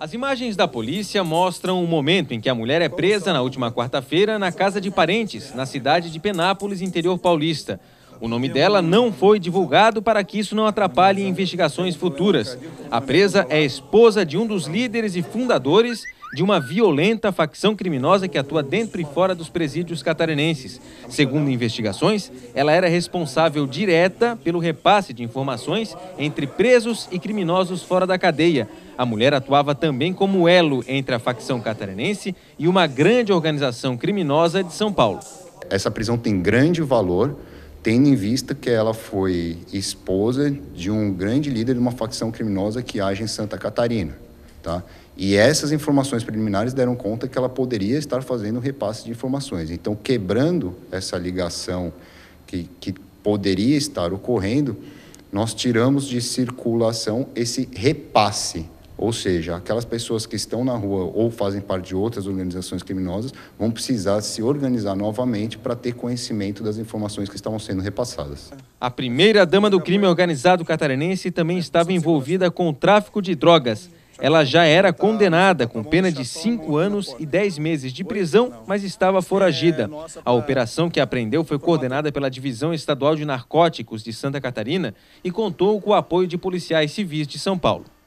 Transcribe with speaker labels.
Speaker 1: As imagens da polícia mostram o momento em que a mulher é presa na última quarta-feira na casa de parentes, na cidade de Penápolis, interior paulista. O nome dela não foi divulgado para que isso não atrapalhe investigações futuras. A presa é esposa de um dos líderes e fundadores de uma violenta facção criminosa que atua dentro e fora dos presídios catarinenses. Segundo investigações, ela era responsável direta pelo repasse de informações entre presos e criminosos fora da cadeia. A mulher atuava também como elo entre a facção catarinense e uma grande organização criminosa
Speaker 2: de São Paulo. Essa prisão tem grande valor, tendo em vista que ela foi esposa de um grande líder de uma facção criminosa que age em Santa Catarina. Tá? E essas informações preliminares deram conta que ela poderia estar fazendo repasse de informações. Então, quebrando essa ligação que, que poderia estar ocorrendo, nós tiramos de circulação esse repasse. Ou seja, aquelas pessoas que estão na rua ou fazem parte de outras organizações criminosas vão precisar se organizar novamente para ter conhecimento das informações que estavam sendo repassadas.
Speaker 1: A primeira dama do crime organizado catarinense também estava envolvida com o tráfico de drogas. Ela já era condenada com pena de 5 anos e 10 meses de prisão, mas estava foragida. A operação que apreendeu foi coordenada pela Divisão Estadual de Narcóticos de Santa Catarina e contou com o apoio de policiais civis de São Paulo.